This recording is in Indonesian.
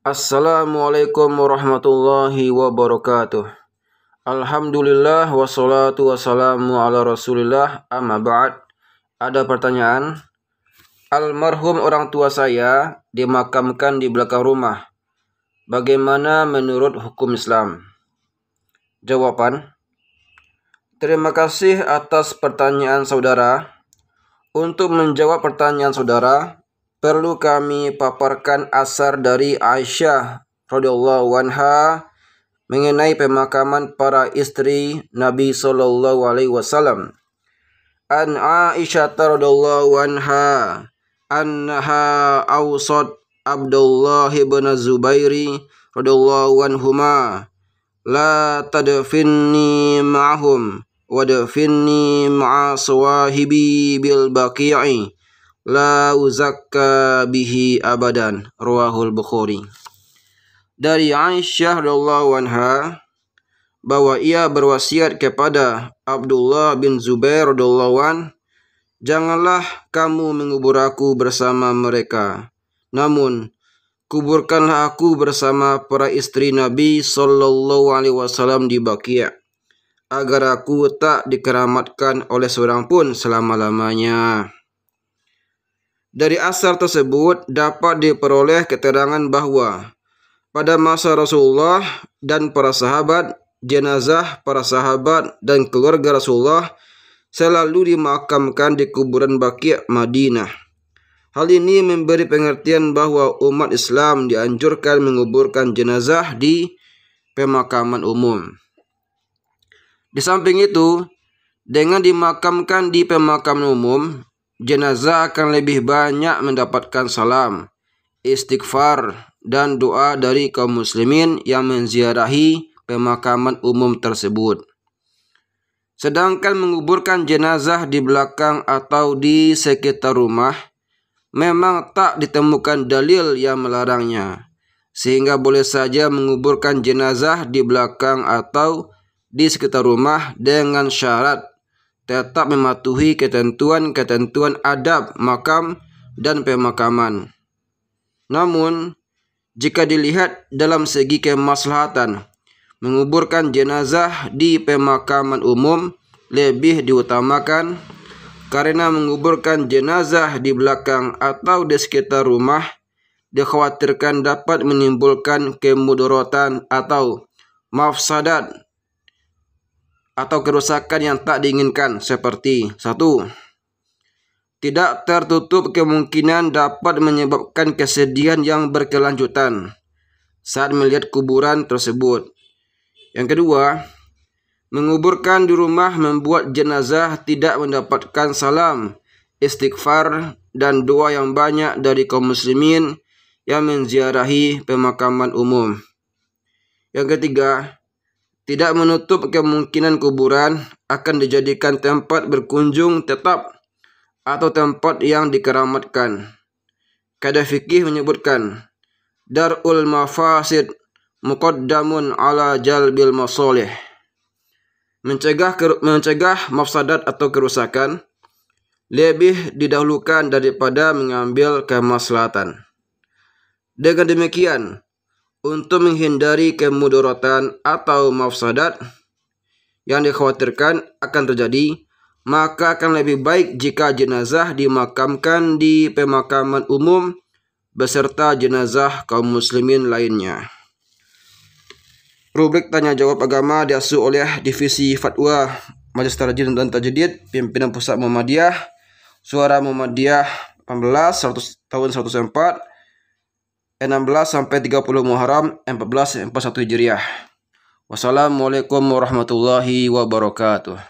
Assalamualaikum warahmatullahi wabarakatuh. Alhamdulillah wassalatu wassalamu ala rasulillah amma ba'd. Ada pertanyaan? Almarhum orang tua saya dimakamkan di belakang rumah. Bagaimana menurut hukum Islam? Jawaban Terima kasih atas pertanyaan saudara. Untuk menjawab pertanyaan saudara, perlu kami paparkan asar dari Aisyah radhiyallahu anha mengenai pemakaman para istri Nabi sallallahu alaihi wasallam. An Aisyah radhiyallahu anha annaha awsat Abdullah bin Zubairi radhiyallahu anhuma la tadfinni ma'hum dafinni ma'a sawahibi bil baqi'i la uzakka bihi abadan rawahul bukhari dari Aisyah radhiyallahu anha bahwa ia berwasiat kepada Abdullah bin Zubair radhiyallahu an janganlah kamu mengubur aku bersama mereka namun kuburkanlah aku bersama para istri Nabi sallallahu alaihi wasallam di bakia, agar aku tak dikeramatkan oleh seorang pun selama-lamanya. Dari asar tersebut dapat diperoleh keterangan bahwa pada masa Rasulullah dan para sahabat, jenazah para sahabat dan keluarga Rasulullah selalu dimakamkan di kuburan Baqi' Madinah. Hal ini memberi pengertian bahwa umat Islam dianjurkan menguburkan jenazah di pemakaman umum. Di samping itu, dengan dimakamkan di pemakaman umum, jenazah akan lebih banyak mendapatkan salam, istighfar, dan doa dari kaum muslimin yang menziarahi pemakaman umum tersebut. Sedangkan menguburkan jenazah di belakang atau di sekitar rumah memang tak ditemukan dalil yang melarangnya. Sehingga boleh saja menguburkan jenazah di belakang atau di sekitar rumah dengan syarat tetap mematuhi ketentuan-ketentuan adab makam dan pemakaman. Namun, jika dilihat dalam segi kemaslahatan, menguburkan jenazah di pemakaman umum lebih diutamakan karena menguburkan jenazah di belakang atau di sekitar rumah dikhawatirkan dapat menimbulkan kemudorotan atau mafsadat atau kerusakan yang tak diinginkan seperti satu tidak tertutup kemungkinan dapat menyebabkan kesedihan yang berkelanjutan saat melihat kuburan tersebut. Yang kedua, menguburkan di rumah membuat jenazah tidak mendapatkan salam, istighfar, dan doa yang banyak dari kaum muslimin yang menziarahi pemakaman umum. Yang ketiga, tidak menutup kemungkinan kuburan akan dijadikan tempat berkunjung tetap atau tempat yang dikeramatkan. Kada fikih menyebutkan, Dar'ul mafasid muqaddamun ala jalbil masoleh. Mencegah, mencegah mafsadat atau kerusakan lebih didahulukan daripada mengambil kemaslahatan. Dengan demikian, untuk menghindari kemudorotan atau mafsadat yang dikhawatirkan akan terjadi, maka akan lebih baik jika jenazah dimakamkan di pemakaman umum beserta jenazah kaum muslimin lainnya. Rubrik tanya jawab agama diasuh oleh Divisi Fatwa Majelis Tarjih dan Tajdid Pimpinan Pusat Muhammadiyah Suara Muhammadiyah 18 100, tahun 104 16 sampai 30 Muharram 1441 Hijriah. Wassalamualaikum warahmatullahi wabarakatuh.